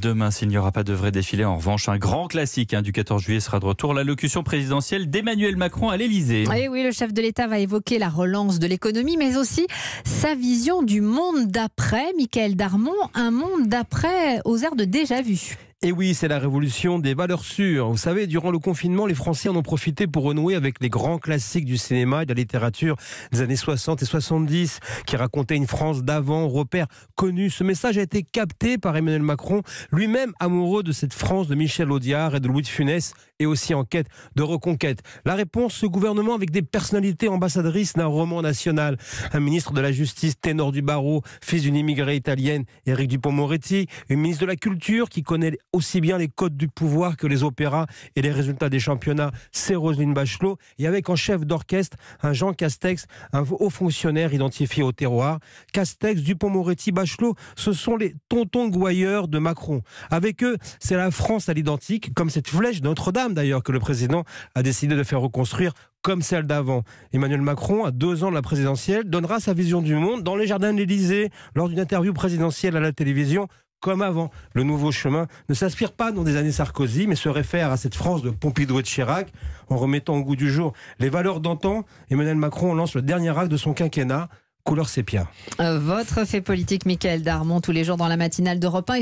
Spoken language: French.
Demain, s'il n'y aura pas de vrai défilé, en revanche, un grand classique hein, du 14 juillet sera de retour, l'allocution présidentielle d'Emmanuel Macron à l'Elysée. Oui, eh oui, le chef de l'État va évoquer la relance de l'économie, mais aussi sa vision du monde d'après. Michael Darmon, un monde d'après aux airs de déjà vu. Et eh oui, c'est la révolution des valeurs sûres. Vous savez, durant le confinement, les Français en ont profité pour renouer avec les grands classiques du cinéma et de la littérature des années 60 et 70 qui racontaient une France d'avant, repère, connu. Ce message a été capté par Emmanuel Macron, lui-même amoureux de cette France de Michel Audiard et de Louis de Funès et aussi en quête de reconquête. La réponse, ce gouvernement avec des personnalités ambassadrices d'un roman national. Un ministre de la Justice, ténor du barreau, fils d'une immigrée italienne, Éric Dupont-Moretti, une ministre de la Culture qui connaît aussi bien les codes du pouvoir que les opéras et les résultats des championnats, c'est Roselyne Bachelot. Et avec en chef d'orchestre un Jean Castex, un haut fonctionnaire identifié au terroir. Castex, Dupont-Moretti, Bachelot, ce sont les tontons gouailleurs de Macron. Avec eux, c'est la France à l'identique, comme cette flèche Notre-Dame d'ailleurs que le président a décidé de faire reconstruire comme celle d'avant. Emmanuel Macron, à deux ans de la présidentielle, donnera sa vision du monde dans les jardins de l'Élysée lors d'une interview présidentielle à la télévision comme avant. Le nouveau chemin ne s'inspire pas dans des années Sarkozy, mais se réfère à cette France de Pompidou et de Chirac. En remettant au goût du jour les valeurs d'antan, Emmanuel Macron lance le dernier acte de son quinquennat, couleur sépia. Euh, votre fait politique, Michael Darmon, tous les jours dans la matinale d'Europe 1.